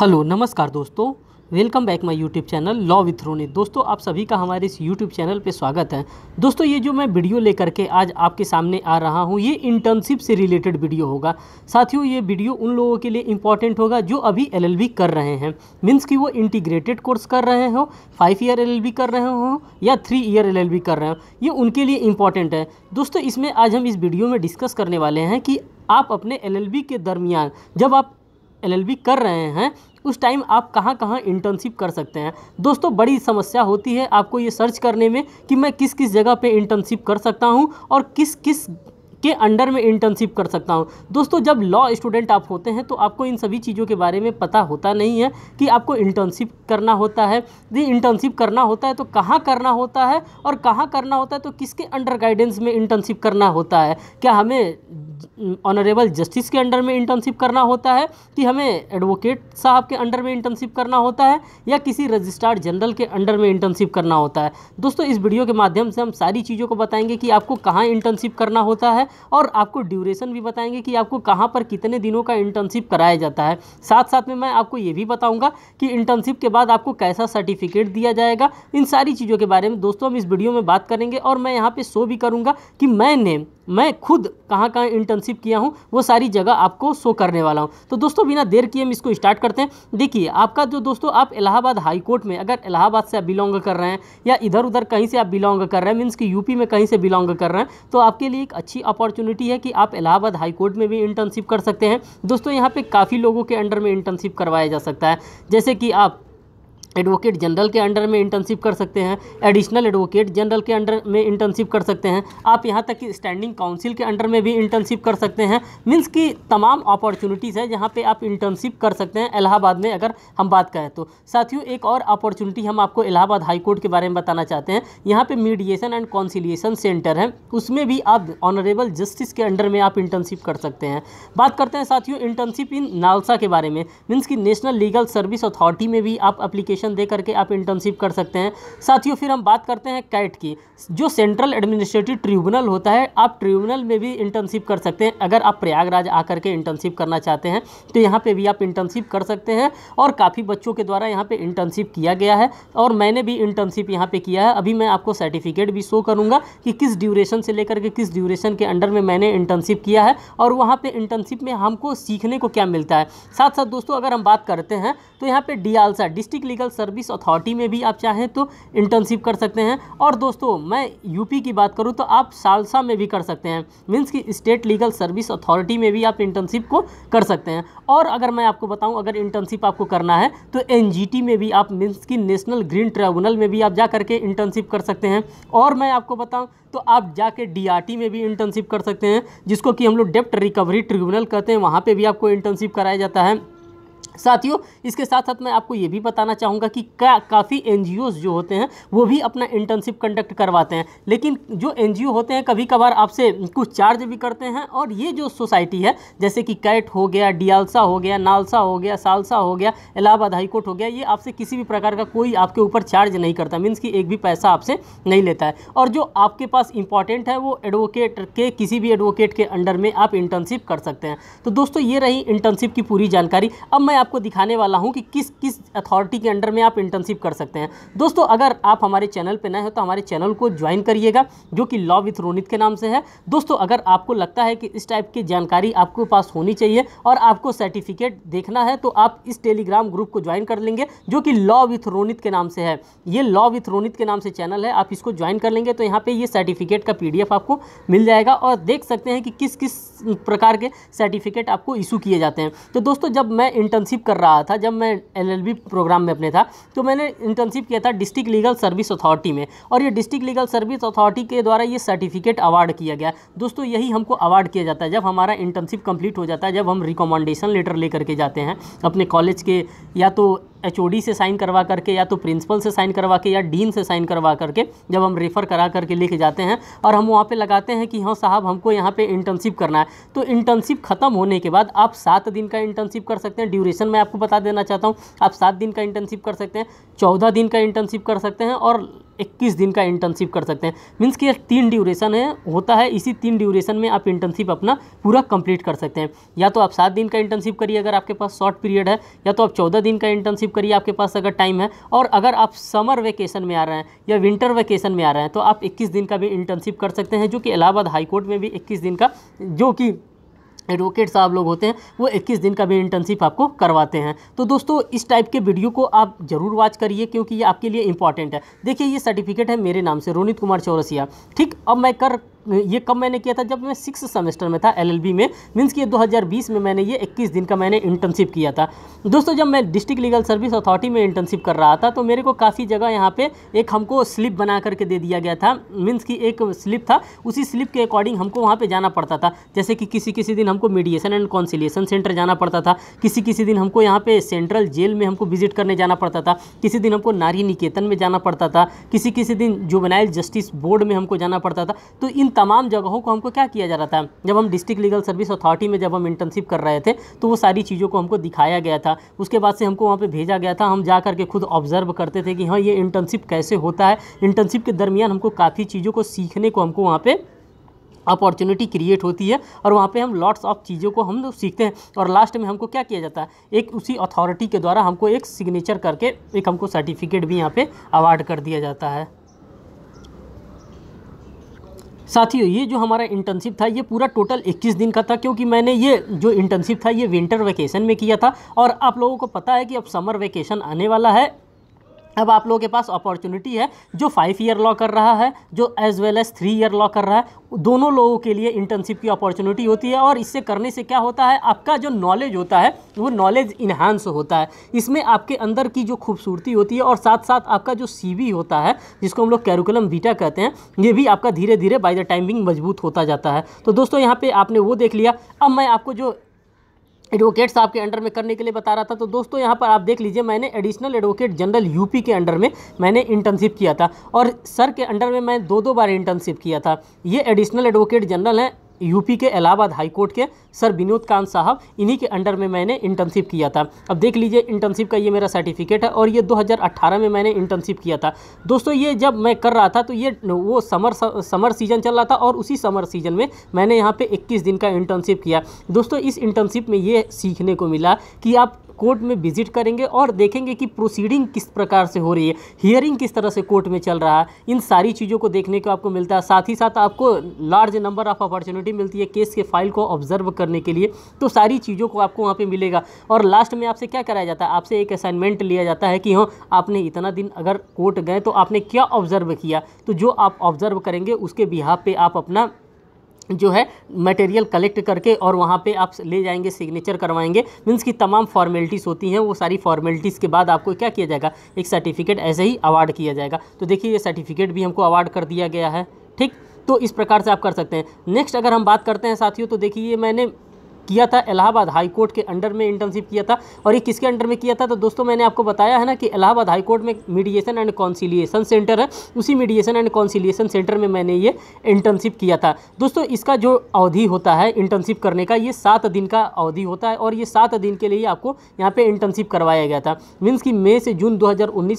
hello नमस्कार दोस्तों welcome back my YouTube channel law with Roni दोस्तों आप सभी का हमारे इस यूट्यूब चैनल पे स्वागत है दोस्तों ये जो मैं वीडियो लेकर के आज आपके सामने आ रहा हूँ ये इंटर्नशिप से रिलेटेड वीडियो होगा साथियों ये वीडियो उन लोगों के लिए इंपॉर्टेंट होगा जो अभी एलएलबी कर रहे हैं मीन्स कि वो इंटीग्रेटेड कोर्स कर रहे हो फाइव ईयर एल कर रहे हो या थ्री ईयर एल कर रहे हो ये उनके लिए इंपॉर्टेंट है दोस्तों इसमें आज हम इस वीडियो में डिस्कस करने वाले हैं कि आप अपने एल के दरमियान जब आप एलएलबी कर रहे हैं उस टाइम आप कहाँ कहाँ इंटर्नशिप कर सकते हैं दोस्तों बड़ी समस्या होती है आपको ये सर्च करने में कि मैं किस किस जगह पे इंटर्नशिप कर सकता हूँ और किस किस के अंडर में इंटर्नशिप कर सकता हूँ दोस्तों जब लॉ स्टूडेंट आप होते हैं तो आपको इन सभी चीज़ों के बारे में पता होता नहीं है कि आपको इंटर्नशिप करना होता है यदि इंटर्नशिप करना होता है तो कहाँ करना होता है और कहाँ करना होता है तो किसके अंडर गाइडेंस में इंटर्नशिप करना होता है क्या हमें ऑनरेबल जस्टिस के अंडर में इंटर्नशिप करना होता है कि हमें एडवोकेट साहब के अंडर में इंटर्नशिप करना होता है या किसी रजिस्ट्रार जनरल के अंडर में इंटर्नशिप करना होता है दोस्तों इस वीडियो के माध्यम से हम सारी चीज़ों को बताएंगे कि आपको कहाँ इंटर्नशिप करना होता है और आपको ड्यूरेशन भी बताएंगे कि आपको कहाँ पर कितने दिनों का इंटर्नशिप कराया जाता है साथ साथ में मैं आपको ये भी बताऊँगा कि इंटर्नशिप के बाद आपको कैसा सर्टिफिकेट दिया जाएगा इन सारी चीज़ों के बारे में दोस्तों हम इस वीडियो में बात करेंगे और मैं यहाँ पर शो भी करूँगा कि मैंने मैं खुद कहाँ कहाँ इंटर्नशिप किया हूँ वो सारी जगह आपको शो करने वाला हूँ तो दोस्तों बिना देर किए हम इसको स्टार्ट करते हैं देखिए आपका जो दोस्तों आप इलाहाबाद हाई कोर्ट में अगर इलाहाबाद से आप बिलोंग कर रहे हैं या इधर उधर कहीं से आप बिलोंग कर रहे हैं मीन्स कि यूपी में कहीं से बिलोंग कर रहे हैं तो आपके लिए एक अच्छी अपॉर्चुनिटी है कि आप इलाहाबाद हाई कोर्ट में भी इंटर्नशिप कर सकते हैं दोस्तों यहाँ पर काफ़ी लोगों के अंडर में इंटर्नशिप करवाया जा सकता है जैसे कि आप एडवोकेट जनरल के अंडर में इंटर्नशिप कर सकते हैं एडिशनल एडवोकेट जनरल के अंडर में इंटर्नशिप कर सकते हैं आप यहाँ तक कि स्टैंडिंग काउंसिल के अंडर में भी इंटर्नशिप कर सकते हैं मीन्स कि तमाम अपॉर्चुनिटीज़ है जहाँ पे आप इंटर्नशिप कर सकते हैं इलाहाबाद में अगर हम बात करें तो साथियों एक और अपॉर्चुनिटी हम आपको इलाहाबाद हाईकोर्ट के बारे में बताना चाहते हैं यहाँ पर मीडिएशन एंड कॉन्सिलिएसन सेंटर है उसमें भी आप ऑनरेबल जस्टिस के अंडर में आप इंटर्नशिप कर सकते हैं बात करते हैं साथियों इंटर्नशिप इन नालसा के बारे में मीन्स कि नेशनल लीगल सर्विस अथॉरिटी में भी आप अप्लीकेशन एप्लीकेशन दे करके आप इंटर्नशिप कर सकते हैं साथियों फिर हम बात करते हैं कैट की जो सेंट्रल एडमिनिस्ट्रेटिव ट्रिब्यूनल होता है आप ट्रिब्यूनल में भी इंटर्नशिप कर सकते हैं अगर आप प्रयागराज आकर के इंटर्नशिप करना चाहते हैं तो यहाँ पर भी आप इंटर्नशिप कर सकते हैं और काफ़ी बच्चों के द्वारा यहाँ पर इंटर्नशिप किया गया है और मैंने भी इंटर्नशिप यहाँ पर किया है अभी मैं आपको सर्टिफिकेट भी शो करूँगा कि किस ड्यूरेशन से लेकर के किस ड्यूरेशन के अंडर में मैंने इंटर्नशिप किया है और वहाँ पर इंटर्नशिप में हमको सीखने को क्या मिलता है साथ साथ दोस्तों अगर हम बात करते हैं तो यहाँ पे D district legal service authority में भी आप चाहें तो इंटर्नशिप कर सकते हैं और दोस्तों मैं यूपी की बात करूँ तो आप सालसा में भी कर सकते हैं मीन्स कि स्टेट लीगल सर्विस अथॉरिटी में भी आप इंटर्नशिप को कर सकते हैं और अगर मैं आपको बताऊँ अगर इंटर्नशिप आपको करना है तो एन में भी आप मीन्स की नेशनल ग्रीन ट्राइब्यूनल में भी आप जा करके इंटर्नशिप कर सकते हैं और मैं आपको बताऊँ तो आप जाके डीआरटी में भी इंटर्नशिप कर सकते हैं जिसको कि हम लोग डेप्ट रिकवरी ट्रिब्यूनल कहते हैं वहाँ पे भी आपको इंटर्नशिप कराया जाता है साथियों इसके साथ साथ मैं आपको ये भी बताना चाहूँगा कि का काफ़ी एन जो होते हैं वो भी अपना इंटर्नशिप कंडक्ट करवाते हैं लेकिन जो एन होते हैं कभी कभार आपसे कुछ चार्ज भी करते हैं और ये जो सोसाइटी है जैसे कि कैट हो गया डियालसा हो गया नालसा हो गया सालसा हो गया इलाहाबाद हाईकोर्ट हो गया ये आपसे किसी भी प्रकार का कोई आपके ऊपर चार्ज नहीं करता मीन्स कि एक भी पैसा आपसे नहीं लेता है और जो आपके पास इंपॉर्टेंट है वो एडवोकेट के किसी भी एडवोकेट के अंडर में आप इंटर्नशिप कर सकते हैं तो दोस्तों ये रही इंटर्नशिप की पूरी जानकारी अब मैं आपको दिखाने वाला हूँ कि किस किस अथॉरिटी के अंडर में आप इंटर्नशिप कर सकते हैं दोस्तों अगर आप हमारे चैनल पर नए हो तो हमारे चैनल को ज्वाइन करिएगा जो कि लॉ विथ रोनित के नाम से है दोस्तों अगर आपको लगता है कि इस टाइप की जानकारी आपके पास होनी चाहिए और आपको सर्टिफिकेट देखना है तो आप इस टेलीग्राम ग्रुप को ज्वाइन कर लेंगे जो कि लॉ विथ रोनित के नाम से है ये लॉ विथ रोनित के नाम से चैनल है आप इसको ज्वाइन कर लेंगे तो यहाँ पे ये सर्टिफिकेट का पीडीएफ आपको मिल जाएगा और देख सकते हैं कि किस किस प्रकार के सर्टिफिकेट आपको इशू किए जाते हैं तो दोस्तों जब मैं इंटर्नशिप इंटर्नशिप कर रहा था जब मैं एलएलबी प्रोग्राम में अपने था तो मैंने इंटर्नशिप किया था डिस्ट्रिक्ट लीगल सर्विस अथॉरिटी में और ये डिस्ट्रिक्ट लीगल सर्विस अथॉरिटी के द्वारा ये सर्टिफिकेट अवार्ड किया गया दोस्तों यही हमको अवार्ड किया जाता है जब हमारा इंटर्नशिप कंप्लीट हो जाता है जब हम रिकमेंडेशन लेटर लेकर के जाते हैं अपने कॉलेज के या तो एच से साइन करवा करके या तो प्रिंसिपल से साइन करवा के या डीन से साइन करवा करके जब हम रेफ़र करा करके लेके जाते हैं और हम वहाँ पे लगाते हैं कि हाँ साहब हमको यहाँ पे इंटर्नशिप करना है तो इंटर्नशिप ख़त्म होने के बाद आप सात दिन का इंटर्नशिप कर सकते हैं ड्यूरेशन मैं आपको बता देना चाहता हूँ आप सात दिन का इंटर्नशिप कर सकते हैं चौदह दिन का इंटर्नशिप कर सकते हैं और इक्कीस दिन का इंटर्नशिप कर सकते हैं मीन्स कि तीन ड्यूरेशन है होता है इसी तीन ड्यूरेशन में आप इंटर्नशिप अपना पूरा कंप्लीट कर सकते हैं या तो आप सात दिन का इंटर्नशिप करिए अगर आपके पास शॉर्ट पीरियड है या तो आप चौदह दिन का इंटर्नशिप करिए आपके पास अगर टाइम है और अगर आप समर वेकेशन में आ रहे हैं या विंटर वेकेशन में आ रहे हैं तो आप इक्कीस दिन का भी इंटर्नशिप कर सकते हैं जो कि इलाहाबाद हाईकोर्ट में भी इक्कीस दिन का जो कि एडवोकेट्स आप लोग होते हैं वो 21 दिन का भी इंटर्नशिप आपको करवाते हैं तो दोस्तों इस टाइप के वीडियो को आप जरूर वॉच करिए क्योंकि ये आपके लिए इंपॉर्टेंट है देखिए ये सर्टिफिकेट है मेरे नाम से रोनित कुमार चौरसिया ठीक अब मैं कर ये कब मैंने किया था जब मैं सिक्स सेमेस्टर में था एलएलबी में मीन्स कि 2020 में मैंने ये 21 दिन का मैंने इंटर्नशिप किया था दोस्तों जब मैं डिस्ट्रिक्ट लीगल सर्विस अथॉरिटी में इंटर्नशिप कर रहा था तो मेरे को काफ़ी जगह यहाँ पे एक हमको स्लिप बना करके दे दिया गया था मीन्स कि एक स्लिप था उसी स्लिप के अकॉर्डिंग हमको वहाँ पर जाना पड़ता था जैसे कि किसी किसी दिन हमको मीडिएशन एंड कॉन्सिलिएशन सेंटर जाना पड़ता था किसी किसी दिन हमको यहाँ पर सेंट्रल जेल में हमको विजिट करने जाना पड़ता था किसी दिन हमको नारी निकेतन में जाना पड़ता था किसी किसी दिन जो जस्टिस बोर्ड में हमको जाना पड़ता था तो इन तमाम जगहों को हमको क्या किया जा रहा था जब हम डिस्ट्रिक्ट लीगल सर्विस अथॉरिटी में जब हम इंटर्नशिप कर रहे थे तो वो सारी चीज़ों को हमको दिखाया गया था उसके बाद से हमको वहाँ पर भेजा गया था हम जा करके खुद ऑब्जर्व करते थे कि हाँ ये इंटर्नशिप कैसे होता है इंटर्नशिप के दरमियान हमको काफ़ी चीज़ों को सीखने को हमको वहाँ पर अपॉर्चुनिटी क्रिएट होती है और वहाँ पे हम लॉट्स ऑफ चीज़ों को हम लोग सीखते हैं और लास्ट में हमको क्या किया जाता है एक उसी अथॉरिटी के द्वारा हमको एक सिग्नेचर करके एक हमको सर्टिफिकेट भी यहाँ पे अवार्ड कर दिया जाता है साथियों ये जो हमारा इंटर्नशिप था ये पूरा टोटल 21 दिन का था क्योंकि मैंने ये जो इंटर्नशिप था ये विंटर वैकेशन में किया था और आप लोगों को पता है कि अब समर वैकेशन आने वाला है अब आप लोगों के पास अपॉर्चुनिटी है जो फाइव ईयर लॉ कर रहा है जो as well as three year law कर रहा है दोनों लोगों के लिए इंटर्नशिप की अपॉर्चुनिटी होती है और इससे करने से क्या होता है आपका जो नॉलेज होता है वो नॉलेज इन्हांस होता है इसमें आपके अंदर की जो खूबसूरती होती है और साथ साथ आपका जो सी होता है जिसको हम लोग कैरिकुलम बीटा कहते हैं ये भी आपका धीरे धीरे बाई द टाइमिंग मजबूत होता जाता है तो दोस्तों यहाँ पर आपने वो देख लिया अब मैं आपको जो एडवोकेट्स आपके अंडर में करने के लिए बता रहा था तो दोस्तों यहाँ पर आप देख लीजिए मैंने एडिशनल एडवोकेट जनरल यूपी के अंडर में मैंने इंटर्नशिप किया था और सर के अंडर में मैं दो दो बार इंटर्नशिप किया था ये एडिशनल एडवोकेट जनरल हैं यूपी के इलाहाबाद हाईकोर्ट के सर विनोद कांत साहब इन्हीं के अंडर में मैंने इंटर्नशिप किया था अब देख लीजिए इंटर्नशिप का ये मेरा सर्टिफिकेट है और ये 2018 में मैंने इंटर्नशिप किया था दोस्तों ये जब मैं कर रहा था तो ये वो समर समर सीजन चल रहा था और उसी समर सीजन में मैंने यहाँ पर इक्कीस दिन का इंटर्नशिप किया दोस्तों इस इंटर्नशिप में ये सीखने को मिला कि आप कोर्ट में विजिट करेंगे और देखेंगे कि प्रोसीडिंग किस प्रकार से हो रही है हियरिंग किस तरह से कोर्ट में चल रहा है इन सारी चीज़ों को देखने को आपको मिलता है साथ ही साथ आपको large number of opportunity authority मिलती है केस के फाइल को ऑब्जर्व करने के लिए तो सारी चीज़ों को आपको वहाँ पर मिलेगा और लास्ट में आपसे क्या कराया जाता है आपसे एक असाइनमेंट लिया जाता है कि हाँ आपने इतना दिन अगर कोर्ट गए तो आपने क्या ऑब्जर्व किया तो जो आप ऑब्जर्व करेंगे उसके बिहाव पर आप अपना जो है मटेरियल कलेक्ट करके और वहाँ पे आप ले जाएंगे सिग्नेचर करवाएंगे मीन्स की तमाम फॉर्मेलिटीज़ होती हैं वो सारी फॉर्मेलिटीज़ के बाद आपको क्या किया जाएगा एक सर्टिफिकेट ऐसे ही अवार्ड किया जाएगा तो देखिए ये सर्टिफिकेट भी हमको अवार्ड कर दिया गया है ठीक तो इस प्रकार से आप कर सकते हैं नेक्स्ट अगर हम बात करते हैं साथियों तो देखिए मैंने किया था इलाहाबाद हाई कोर्ट के अंडर में इंटर्नशिप किया था और ये किसके अंडर में किया था तो दोस्तों मैंने आपको बताया है ना कि इलाहाबाद हाई कोर्ट में मीडिएशन एंड कॉन्सिलिएशन सेंटर है उसी मीडिएशन एंड कॉन्सिलिएशन सेंटर में मैंने ये इंटर्नशिप किया था दोस्तों इसका जो अवधि होता है इंटर्नशिप करने का ये सात दिन का अवधि होता है और ये सात दिन के लिए आपको यहाँ पर इंटर्नशिप करवाया गया था मीन्स कि मई से जून दो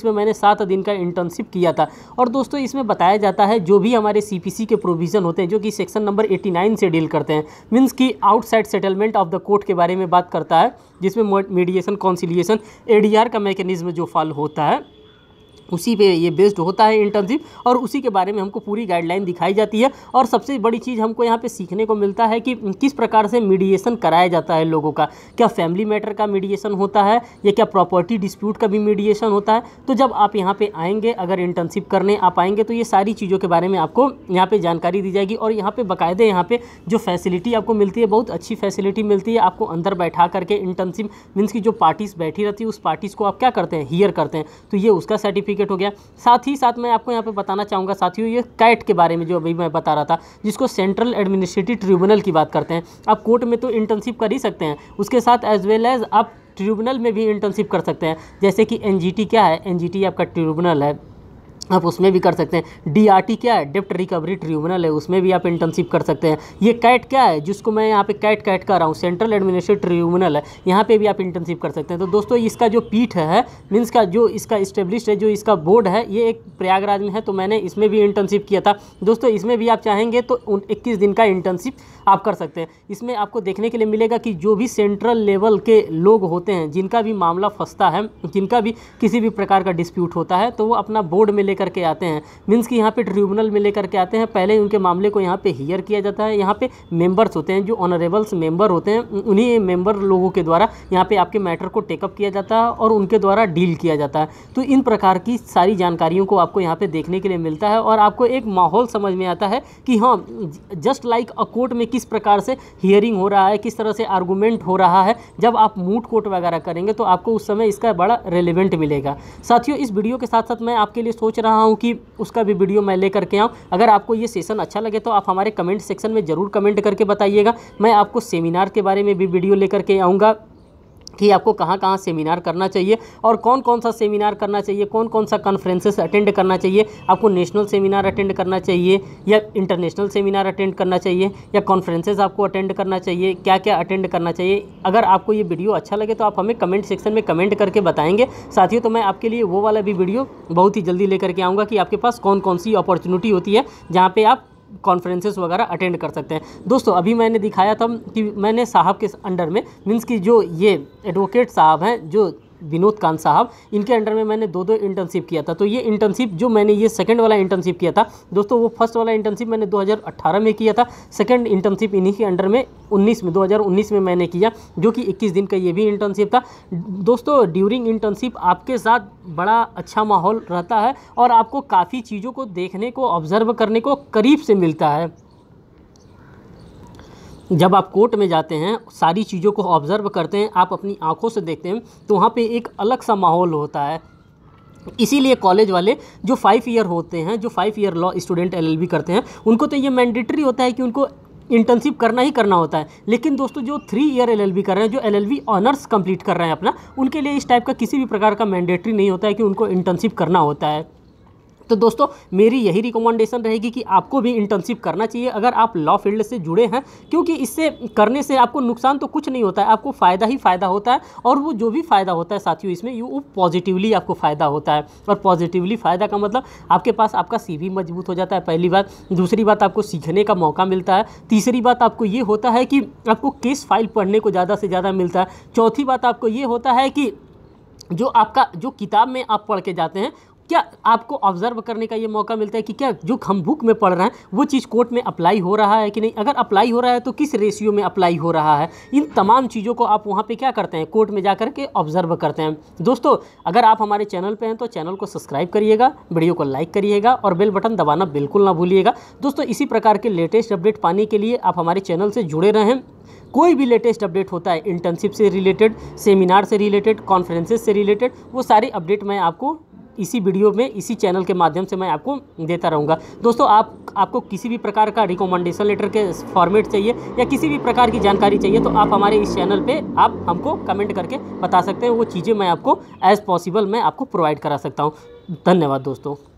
में मैंने सात दिन का इंटर्नशिप किया था और दोस्तों इसमें बताया जाता है जो भी हमारे सी के प्रोविज़न होते हैं जो कि सेक्शन नंबर एटी से डील करते हैं मीन्स कि outside settle settlement of the court के बारे में बात करता है जिसमें मीडिएशन काउंसिलिएशन एडीआर का मैकेनिज्म जो फॉलो होता है उसी पे ये बेस्ड होता है इंटर्नशिप और उसी के बारे में हमको पूरी गाइडलाइन दिखाई जाती है और सबसे बड़ी चीज़ हमको यहाँ पे सीखने को मिलता है कि किस प्रकार से मीडिएशन कराया जाता है लोगों का क्या फैमिली मैटर का मीडिएशन होता है या क्या प्रॉपर्टी डिस्प्यूट का भी मीडिएशन होता है तो जब आप यहाँ पर आएँगे अगर इंटर्नशिप करने आप आएँगे तो ये सारी चीज़ों के बारे में आपको यहाँ पर जानकारी दी जाएगी और यहाँ पर बाकायदे यहाँ पर जो फैसिलिटी आपको मिलती है बहुत अच्छी फैसिलिटी मिलती है आपको अंदर बैठा करके इंटर्नशिप मीन्स की जो पार्टीज़ बैठी रहती है उस पार्टीज़ को आप क्या करते हैं हीयर करते हैं तो ये उसका सर्टिफिकेट सर्टिफिकेट हो गया साथ ही साथ मैं आपको यहाँ पे बताना चाहूँगा साथियों ये कैट के बारे में जो अभी मैं बता रहा था जिसको सेंट्रल एडमिनिस्ट्रेटिव ट्रिब्यूनल की बात करते हैं आप कोर्ट में तो इंटर्नशिप कर ही सकते हैं उसके साथ एज वेल एज़ आप ट्रिब्यूनल में भी इंटर्नशिप कर सकते हैं जैसे कि एन क्या है एन आपका ट्रिब्यूनल है आप उसमें भी कर सकते हैं डीआरटी क्या है डेप्ट रिकवरी ट्रिब्यूनल है उसमें भी आप इंटर्नशिप कर सकते हैं ये कैट क्या है जिसको मैं यहाँ पे कैट कैट कर रहा हूँ सेंट्रल एडमिनिस्ट्रेट ट्रिब्यूनल है यहाँ पे भी आप इंटर्नशिप कर सकते हैं तो दोस्तों इसका जो पीठ है मीन्स का जो इसका इस्टेब्लिश है जो इसका बोर्ड है ये एक प्रयागराज में है तो मैंने इसमें भी इंटर्नशिप किया था दोस्तों इसमें भी आप चाहेंगे तो इक्कीस दिन का इंटर्नशिप आप कर सकते हैं इसमें आपको देखने के लिए मिलेगा कि जो भी सेंट्रल लेवल के लोग होते हैं जिनका भी मामला फंसता है जिनका भी किसी भी प्रकार का डिस्प्यूट होता है तो वो अपना बोर्ड में लेकर लेकर के आते हैं मीन्स कि यहाँ पे ट्रिब्यूनल में लेकर के आते हैं पहले उनके मामले को यहाँ पे हियर किया जाता है यहाँ पे मेंबर्स होते हैं जो ऑनरेबल्स मेंबर होते हैं उन्हीं मेंबर लोगों के द्वारा यहाँ पे आपके मैटर को टेकअप किया जाता है और उनके द्वारा डील किया जाता है तो इन प्रकार की सारी जानकारियों को आपको यहाँ पर देखने के लिए मिलता है और आपको एक माहौल समझ में आता है कि हाँ जस्ट लाइक अ कोर्ट में किस प्रकार से हियरिंग हो रहा है किस तरह से आर्गूमेंट हो रहा है जब आप मूट कोर्ट वगैरह करेंगे तो आपको उस समय इसका बड़ा रेलिवेंट मिलेगा साथियों इस वीडियो के साथ साथ मैं आपके लिए सोच रहा हूँ कि उसका भी वीडियो मैं लेकर के आऊँ अगर आपको ये सेशन अच्छा लगे तो आप हमारे कमेंट सेक्शन में ज़रूर कमेंट करके बताइएगा मैं आपको सेमिनार के बारे में भी वीडियो लेकर के आऊँगा कि आपको कहाँ कहाँ सेमिनार करना चाहिए और कौन कौन सा सेमिनार करना चाहिए कौन कौन सा कॉन्फ्रेंसेस अटेंड करना चाहिए आपको नेशनल सेमिनार अटेंड करना चाहिए या इंटरनेशनल सेमिनार अटेंड करना चाहिए या कॉन्फ्रेंसेस आपको अटेंड करना चाहिए क्या क्या अटेंड करना चाहिए अगर आपको ये वीडियो अच्छा लगे तो आप हमें कमेंट सेक्शन में कमेंट करके बताएंगे साथियों तो मैं आपके लिए वो वाला भी वीडियो बहुत ही जल्दी लेकर के आऊँगा कि आपके पास कौन कौन सी अपॉर्चुनिटी होती है जहाँ पर आप कॉन्फ्रेंसेस वगैरह अटेंड कर सकते हैं दोस्तों अभी मैंने दिखाया था कि मैंने साहब के अंडर में मीन्स की जो ये एडवोकेट साहब हैं जो विनोद कान साहब इनके अंडर में मैंने दो दो इंटर्नशिप किया था तो ये इंटर्नशिप जो मैंने ये सेकंड वाला इंटर्नशिप किया था दोस्तों वो फर्स्ट वाला इंटर्नशिप मैंने 2018 में किया था सेकंड इंटर्नशिप इन्हीं के अंडर में 19 में 2019 में मैंने किया जो कि 21 दिन का ये भी इंटर्नशिप था दोस्तों ड्यूरिंग इंटर्नशिप आपके साथ बड़ा अच्छा माहौल रहता है और आपको काफ़ी चीज़ों को देखने को ऑब्जर्व करने को करीब से मिलता है जब आप कोर्ट में जाते हैं सारी चीज़ों को ऑब्ज़र्व करते हैं आप अपनी आंखों से देखते हैं तो वहाँ पे एक अलग सा माहौल होता है इसीलिए कॉलेज वाले जो फाइव ईयर होते हैं जो five year law student LLB करते हैं उनको तो ये मैंडेटरी होता है कि उनको इंटर्नशिप करना ही करना होता है लेकिन दोस्तों जो थ्री ईयर एलएलबी कर रहे हैं जो एलएलबी ऑनर्स कंप्लीट कर रहे हैं अपना उनके लिए इस टाइप का किसी भी प्रकार का मैंडेटरी नहीं होता है कि उनको इंटर्नशिप करना होता है तो दोस्तों मेरी यही रिकमेंडेशन रहेगी कि आपको भी इंटर्नशिप करना चाहिए अगर आप लॉ फील्ड से जुड़े हैं क्योंकि इससे करने से आपको नुकसान तो कुछ नहीं होता है आपको फ़ायदा ही फ़ायदा होता है और वो जो भी फ़ायदा होता है साथियों इसमें वो पॉजिटिवली आपको फ़ायदा होता है और पॉजिटिवली फ़ायदा का मतलब आपके पास आपका सी मजबूत हो जाता है पहली बात दूसरी बात आपको सीखने का मौका मिलता है तीसरी बात आपको ये होता है कि आपको केस फाइल पढ़ने को ज़्यादा से ज़्यादा मिलता है चौथी बात आपको ये होता है कि जो आपका जो किताब में आप पढ़ के जाते हैं क्या आपको ऑब्जर्व करने का ये मौका मिलता है कि क्या जो हम बुक में पढ़ रहे हैं वो चीज़ कोर्ट में अप्लाई हो रहा है कि नहीं अगर अप्लाई हो रहा है तो किस रेशियो में अप्लाई हो रहा है इन तमाम चीज़ों को आप वहाँ पे क्या करते हैं कोर्ट में जा कर के ऑब्जर्व करते हैं दोस्तों अगर आप हमारे चैनल पर हैं तो चैनल को सब्सक्राइब करिएगा वीडियो को लाइक करिएगा और बेल बटन दबाना बिल्कुल ना भूलिएगा दोस्तों इसी प्रकार के लेटेस्ट अपडेट पाने के लिए आप हमारे चैनल से जुड़े रहें कोई भी लेटेस्ट अपडेट होता है इंटर्नशिप से रिलेटेड सेमिनार से रिलेटेड कॉन्फ्रेंसेस से रिलेटेड वो सारी अपडेट मैं आपको इसी वीडियो में इसी चैनल के माध्यम से मैं आपको देता रहूँगा दोस्तों आप आपको किसी भी प्रकार का रिकमेंडेशन लेटर के फॉर्मेट चाहिए या किसी भी प्रकार की जानकारी चाहिए तो आप हमारे इस चैनल पर आप हमको कमेंट करके बता सकते हैं वो चीज़ें मैं आपको एज़ पॉसिबल मैं आपको प्रोवाइड करा सकता हूँ धन्यवाद दोस्तों